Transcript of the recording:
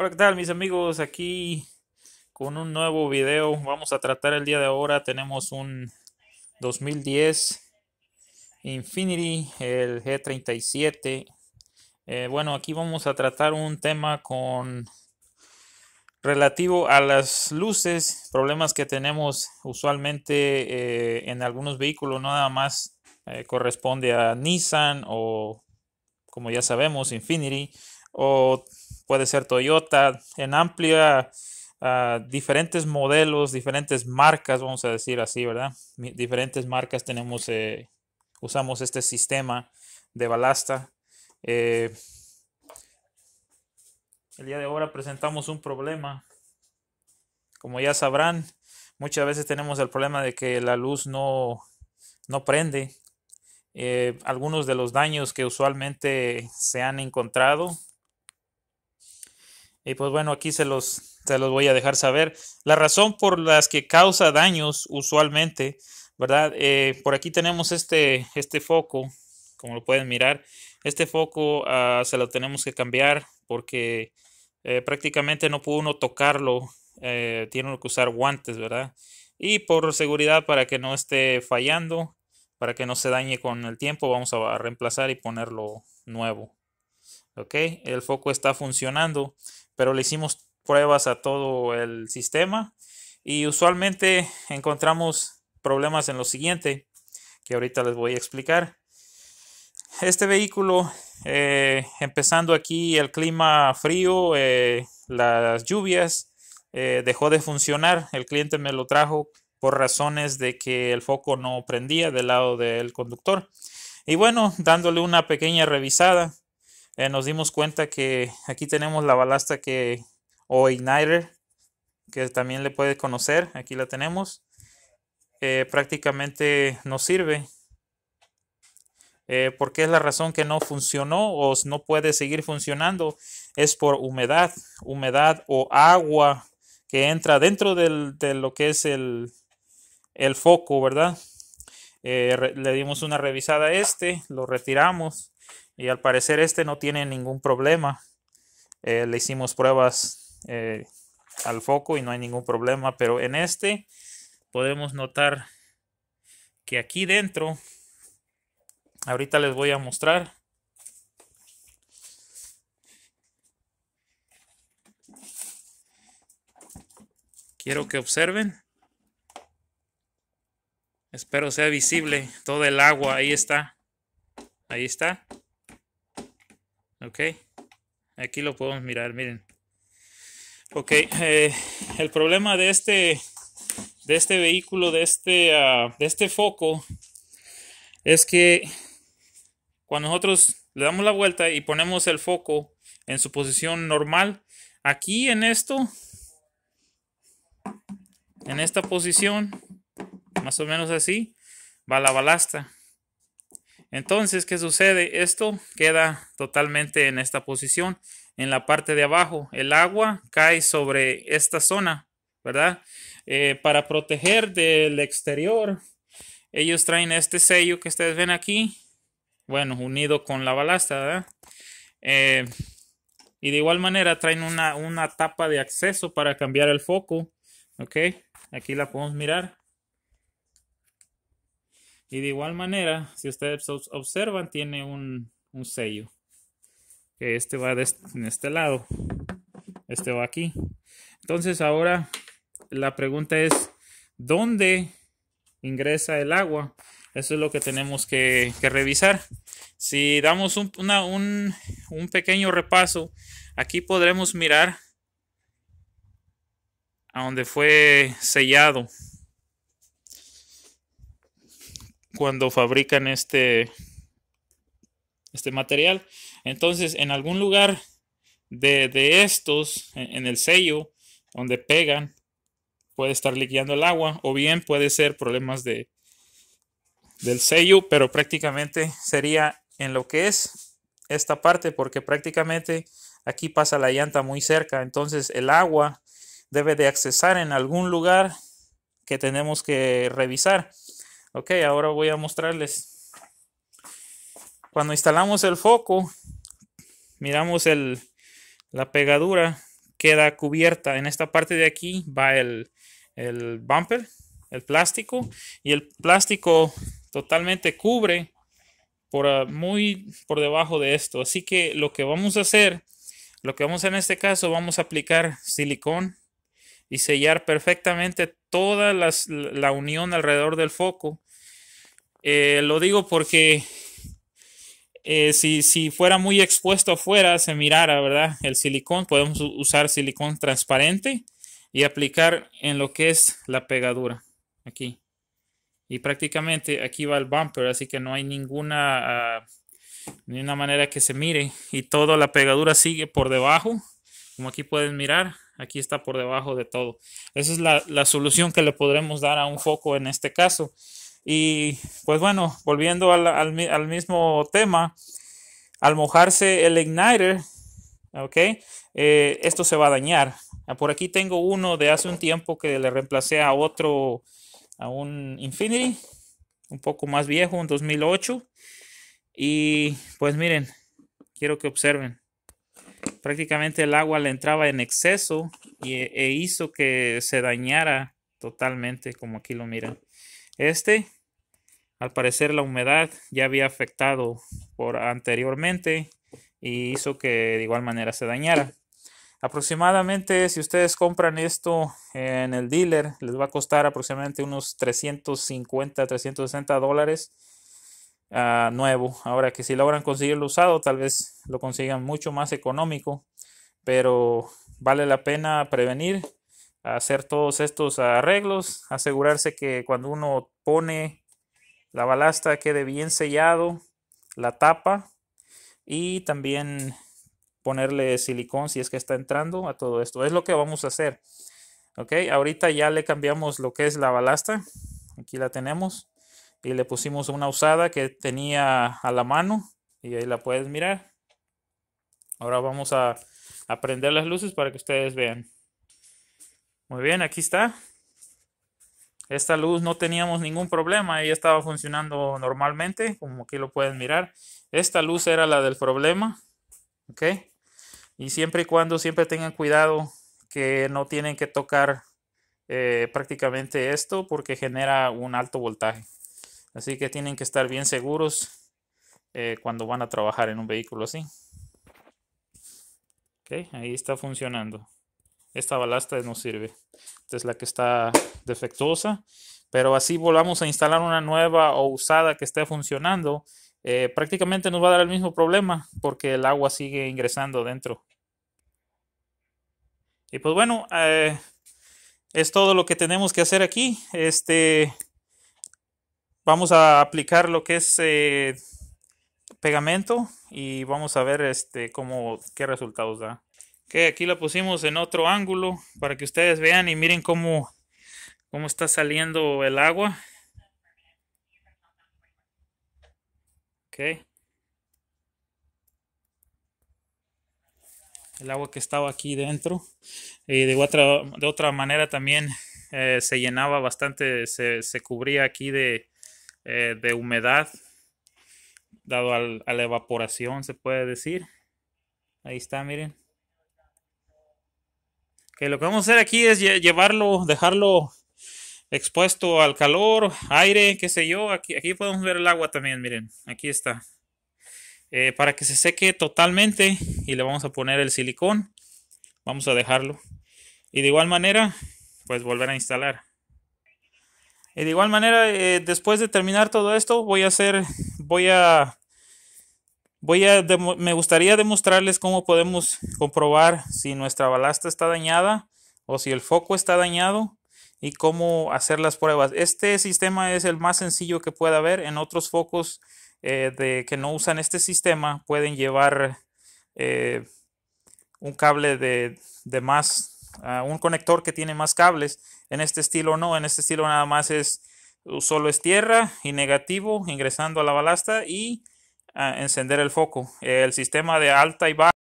Hola, ¿qué tal mis amigos? Aquí con un nuevo video. Vamos a tratar el día de ahora. Tenemos un 2010 Infinity, el G37. Eh, bueno, aquí vamos a tratar un tema con relativo a las luces, problemas que tenemos usualmente eh, en algunos vehículos, nada más eh, corresponde a Nissan o como ya sabemos, Infinity o puede ser Toyota, en amplia, ah, diferentes modelos, diferentes marcas, vamos a decir así, ¿verdad? Diferentes marcas tenemos, eh, usamos este sistema de balasta. Eh, el día de hoy presentamos un problema. Como ya sabrán, muchas veces tenemos el problema de que la luz no, no prende. Eh, algunos de los daños que usualmente se han encontrado y pues bueno, aquí se los, los voy a dejar saber. La razón por las que causa daños usualmente, ¿verdad? Eh, por aquí tenemos este, este foco, como lo pueden mirar. Este foco ah, se lo tenemos que cambiar porque eh, prácticamente no pudo uno tocarlo. Eh, tiene que usar guantes, ¿verdad? Y por seguridad, para que no esté fallando, para que no se dañe con el tiempo, vamos a reemplazar y ponerlo nuevo. Ok, el foco está funcionando pero le hicimos pruebas a todo el sistema y usualmente encontramos problemas en lo siguiente, que ahorita les voy a explicar. Este vehículo, eh, empezando aquí el clima frío, eh, las lluvias, eh, dejó de funcionar. El cliente me lo trajo por razones de que el foco no prendía del lado del conductor. Y bueno, dándole una pequeña revisada, eh, nos dimos cuenta que aquí tenemos la balasta que o igniter que también le puede conocer aquí la tenemos eh, prácticamente no sirve eh, porque es la razón que no funcionó o no puede seguir funcionando es por humedad humedad o agua que entra dentro de lo que es el, el foco verdad eh, le dimos una revisada a este, lo retiramos y al parecer este no tiene ningún problema. Eh, le hicimos pruebas eh, al foco y no hay ningún problema, pero en este podemos notar que aquí dentro, ahorita les voy a mostrar. Quiero que observen. Espero sea visible todo el agua. Ahí está. Ahí está. Ok. Aquí lo podemos mirar, miren. Ok. Eh, el problema de este, de este vehículo, de este, ah, de este foco, es que cuando nosotros le damos la vuelta y ponemos el foco en su posición normal, aquí en esto, en esta posición, más o menos así va la balasta. Entonces, ¿qué sucede? Esto queda totalmente en esta posición, en la parte de abajo. El agua cae sobre esta zona, ¿verdad? Eh, para proteger del exterior, ellos traen este sello que ustedes ven aquí, bueno, unido con la balasta, ¿verdad? Eh, y de igual manera traen una, una tapa de acceso para cambiar el foco, ¿ok? Aquí la podemos mirar. Y de igual manera, si ustedes observan, tiene un, sello. Que este va en este lado. Este va aquí. Entonces ahora la pregunta es, ¿dónde ingresa el agua? Eso es lo que tenemos que, revisar. Si damos un, un pequeño repaso, aquí podremos mirar a donde fue sellado cuando fabrican este, este material. Entonces, en algún lugar de, estos, en, el sello, donde pegan, puede estar liqueando el agua o bien puede ser problemas de, del sello, pero prácticamente sería en lo que es esta parte, porque prácticamente aquí pasa la llanta muy cerca, entonces el agua debe de accesar en algún lugar que tenemos que revisar. Ok, ahora voy a mostrarles. Cuando instalamos el foco, miramos el, la pegadura queda cubierta. En esta parte de aquí va el, el bumper, el plástico, y el plástico totalmente cubre por ah, muy por debajo de esto. Así que lo que vamos a hacer, lo que vamos a hacer en este caso, vamos a aplicar silicón y sellar perfectamente toda la unión alrededor del foco. Eh, lo digo porque eh, si, fuera muy expuesto afuera, se mirara, ¿verdad? El silicón, podemos usar silicón transparente y aplicar en lo que es la pegadura, aquí. Y prácticamente aquí va el bumper, así que no hay ninguna, ah, ninguna manera que se mire. Y toda la pegadura sigue por debajo, como aquí pueden mirar, Aquí está por debajo de todo. Esa es la, solución que le podremos dar a un foco en este caso. Y pues bueno, volviendo al, mismo tema, al mojarse el igniter, ¿ok? Eh, esto se va a dañar. Ah, por aquí tengo uno de hace un tiempo que le reemplacé a otro, a un Infinity, un poco más viejo, un 2008. Y pues miren, quiero que observen prácticamente el agua le entraba en exceso eh, e hizo que se dañara totalmente, como aquí lo miran. Este, al parecer la humedad ya había afectado por anteriormente y hizo que de igual manera se dañara. Aproximadamente, si ustedes compran esto en el dealer, les va a costar aproximadamente unos 350, 360 dólares nuevo. Ahora que si logran conseguirlo usado, tal vez lo consigan mucho más económico, pero vale la pena prevenir, hacer todos estos arreglos, asegurarse que cuando uno pone la balasta quede bien sellado, la tapa y también ponerle silicón si es que está entrando a todo esto. Es lo que vamos a hacer. Ok, ahorita ya le cambiamos lo que es la balasta. Aquí la tenemos y le pusimos una usada que tenía a la mano y ahí la puedes mirar. Ahora vamos a, aprender prender las luces para que ustedes vean. Muy bien, aquí está. Esta luz no teníamos ningún problema, ella estaba funcionando normalmente, como aquí lo pueden mirar. Esta luz era la del problema, ¿ok? Y siempre y cuando siempre tengan cuidado que no tienen que tocar eh, prácticamente esto porque genera un alto voltaje. Así que tienen que estar bien seguros eh, cuando van a trabajar en un vehículo así. Ok, ahí está funcionando. Esta balasta no sirve. Esta es la que está defectuosa. Pero así volvamos a instalar una nueva o usada que esté funcionando. Eh, prácticamente nos va a dar el mismo problema porque el agua sigue ingresando dentro. Y pues bueno, eh, es todo lo que tenemos que hacer aquí. Este vamos a aplicar lo que es eh, pegamento y vamos a ver este cómo qué resultados da que aquí la pusimos en otro ángulo para que ustedes vean y miren cómo cómo está saliendo el agua ok el agua que estaba aquí dentro y de otra de otra manera también eh, se llenaba bastante se cubría aquí de, eh, de humedad dado a la evaporación, se puede decir. Ahí está, miren. Que lo que vamos a hacer aquí es llevarlo, dejarlo expuesto al calor, aire, qué sé yo. Aquí, aquí podemos ver el agua también, miren. Aquí está. Eh, para que se seque totalmente y le vamos a poner el silicón. Vamos a dejarlo. Y de igual manera, pues volver a instalar. Eh, de igual manera, eh, después de terminar todo esto, voy a hacer, voy a, voy a, me gustaría demostrarles cómo podemos comprobar si nuestra balasta está dañada o si el foco está dañado y cómo hacer las pruebas. Este sistema es el más sencillo que pueda haber. En otros focos eh, de, que no usan este sistema pueden llevar un cable de, más, ah, un conector que tiene más cables en este estilo no, en este estilo nada más es solo es tierra y negativo ingresando a la balasta y ah, encender el foco. El sistema de alta y baja